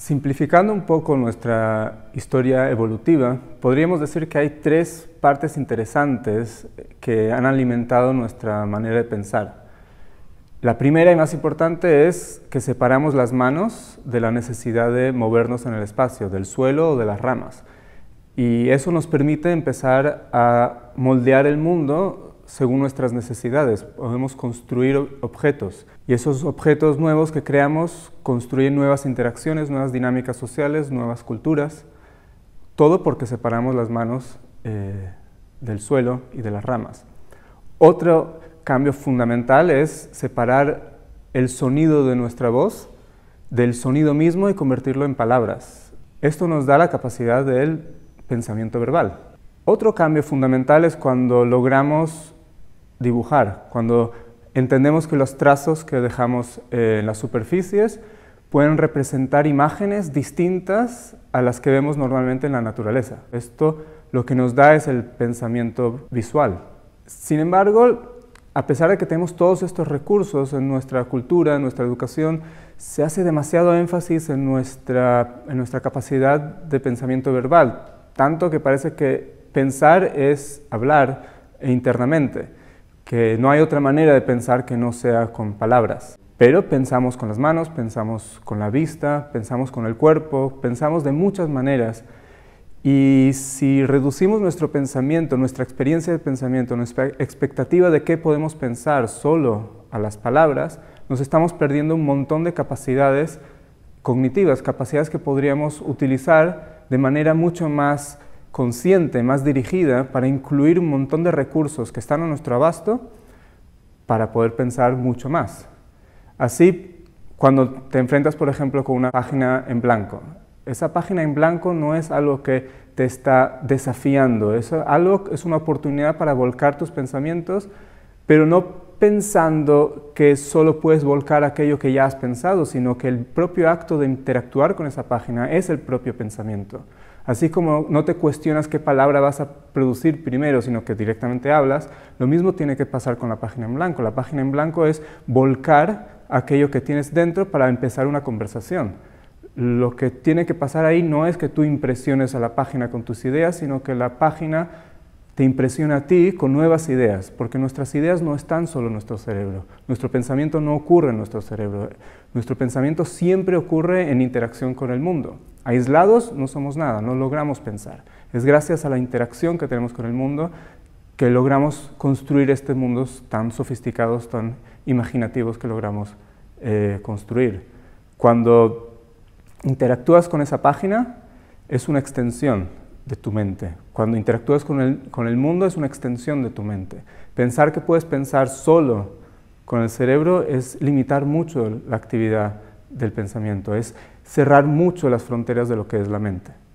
Simplificando un poco nuestra historia evolutiva, podríamos decir que hay tres partes interesantes que han alimentado nuestra manera de pensar. La primera y más importante es que separamos las manos de la necesidad de movernos en el espacio, del suelo o de las ramas. Y eso nos permite empezar a moldear el mundo según nuestras necesidades. Podemos construir objetos y esos objetos nuevos que creamos construyen nuevas interacciones, nuevas dinámicas sociales, nuevas culturas, todo porque separamos las manos eh, del suelo y de las ramas. Otro cambio fundamental es separar el sonido de nuestra voz del sonido mismo y convertirlo en palabras. Esto nos da la capacidad del pensamiento verbal. Otro cambio fundamental es cuando logramos dibujar, cuando entendemos que los trazos que dejamos eh, en las superficies pueden representar imágenes distintas a las que vemos normalmente en la naturaleza. Esto lo que nos da es el pensamiento visual. Sin embargo, a pesar de que tenemos todos estos recursos en nuestra cultura, en nuestra educación, se hace demasiado énfasis en nuestra, en nuestra capacidad de pensamiento verbal, tanto que parece que pensar es hablar internamente que no hay otra manera de pensar que no sea con palabras. Pero pensamos con las manos, pensamos con la vista, pensamos con el cuerpo, pensamos de muchas maneras. Y si reducimos nuestro pensamiento, nuestra experiencia de pensamiento, nuestra expectativa de qué podemos pensar solo a las palabras, nos estamos perdiendo un montón de capacidades cognitivas, capacidades que podríamos utilizar de manera mucho más consciente, más dirigida, para incluir un montón de recursos que están a nuestro abasto para poder pensar mucho más. Así, cuando te enfrentas, por ejemplo, con una página en blanco, esa página en blanco no es algo que te está desafiando, es algo es una oportunidad para volcar tus pensamientos, pero no pensando que solo puedes volcar aquello que ya has pensado, sino que el propio acto de interactuar con esa página es el propio pensamiento. Así como no te cuestionas qué palabra vas a producir primero, sino que directamente hablas, lo mismo tiene que pasar con la página en blanco. La página en blanco es volcar aquello que tienes dentro para empezar una conversación. Lo que tiene que pasar ahí no es que tú impresiones a la página con tus ideas, sino que la página te impresiona a ti con nuevas ideas, porque nuestras ideas no están solo en nuestro cerebro, nuestro pensamiento no ocurre en nuestro cerebro, nuestro pensamiento siempre ocurre en interacción con el mundo. Aislados no somos nada, no logramos pensar. Es gracias a la interacción que tenemos con el mundo que logramos construir estos mundos tan sofisticados, tan imaginativos que logramos eh, construir. Cuando interactúas con esa página, es una extensión de tu mente. Cuando interactúas con el, con el mundo, es una extensión de tu mente. Pensar que puedes pensar solo con el cerebro es limitar mucho la actividad del pensamiento, es cerrar mucho las fronteras de lo que es la mente.